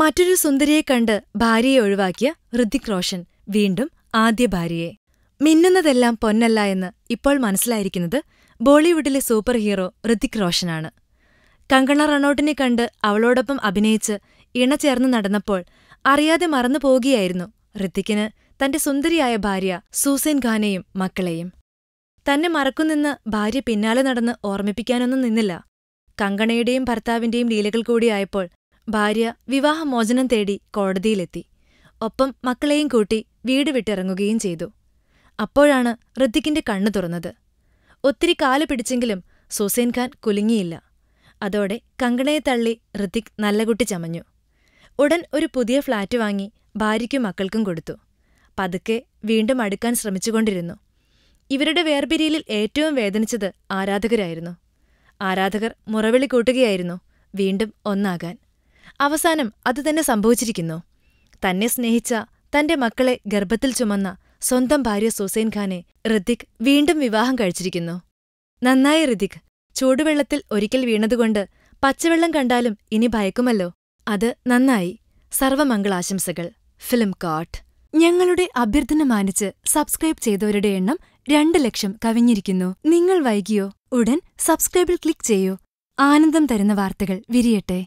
മറ്റൊരു സുന്ദരിയെ കണ്ട് ഭാര്യയെ ഒഴിവാക്കിയ ഹൃതിക് റോഷൻ വീണ്ടും ആദ്യ ഭാര്യയെ മിന്നുന്നതെല്ലാം പൊന്നല്ല എന്ന് ഇപ്പോൾ മനസ്സിലായിരിക്കുന്നത് ബോളിവുഡിലെ സൂപ്പർ ഹീറോ ഹൃതിക് റോഷനാണ് കങ്കണ റണോട്ടിനെ കണ്ട് അവളോടൊപ്പം അഭിനയിച്ച് ഇണചേർന്ന് നടന്നപ്പോൾ അറിയാതെ മറന്നു പോകുകയായിരുന്നു ഹൃത്തിക്കിന് തന്റെ സുന്ദരിയായ ഭാര്യ സൂസൈൻ ഖാനെയും മക്കളെയും തന്നെ മറക്കുനിന്ന് ഭാര്യ പിന്നാലെ നടന്ന് ഓർമ്മിപ്പിക്കാനൊന്നും നിന്നില്ല കങ്കണയുടെയും ഭർത്താവിന്റെയും ലീലകൾ കൂടിയായപ്പോൾ ഭാര്യ വിവാഹമോചനം തേടി കോടതിയിലെത്തി ഒപ്പം മക്കളെയും കൂട്ടി വീട് വിട്ടിറങ്ങുകയും ചെയ്തു അപ്പോഴാണ് ഋത്വിക്കിന്റെ കണ്ണു തുറന്നത് ഒത്തിരി കാല് പിടിച്ചെങ്കിലും സുസൈൻ ഖാൻ കുലുങ്ങിയില്ല അതോടെ കങ്കണയെ തള്ളി ഋത്വിക് നല്ല കുട്ടി ചമഞ്ഞു ഉടൻ ഒരു പുതിയ ഫ്ളാറ്റ് വാങ്ങി ഭാര്യയ്ക്കും മക്കൾക്കും കൊടുത്തു പതുക്കെ വീണ്ടും അടുക്കാൻ ശ്രമിച്ചുകൊണ്ടിരുന്നു ഇവരുടെ വേർപിരിയലിൽ ഏറ്റവും വേദനിച്ചത് ആരാധകരായിരുന്നു ആരാധകർ മുറവിളി കൂട്ടുകയായിരുന്നു വീണ്ടും ഒന്നാകാൻ അവസാനം അതുതന്നെ സംഭവിച്ചിരിക്കുന്നു തന്നെ സ്നേഹിച്ച തന്റെ മക്കളെ ഗർഭത്തിൽ ചുമന്ന സ്വന്തം ഭാര്യ സുസൈൻ ഖാനെ ഋതിക് വീണ്ടും വിവാഹം കഴിച്ചിരിക്കുന്നു നന്നായി ഋതിക് ചൂടുവെള്ളത്തിൽ ഒരിക്കൽ വീണതുകൊണ്ട് പച്ചവെള്ളം കണ്ടാലും ഇനി ഭയക്കുമല്ലോ അത് നന്നായി സർവമംഗളാശംസകൾ ഫിലിം കാട്ട് ഞങ്ങളുടെ അഭ്യർത്ഥന മാനിച്ച് സബ്സ്ക്രൈബ് ചെയ്തവരുടെ എണ്ണം രണ്ട് ലക്ഷം കവിഞ്ഞിരിക്കുന്നു നിങ്ങൾ വൈകിയോ ഉടൻ സബ്സ്ക്രൈബിൽ ക്ലിക്ക് ചെയ്യൂ ആനന്ദം തരുന്ന വാർത്തകൾ വിരിയട്ടെ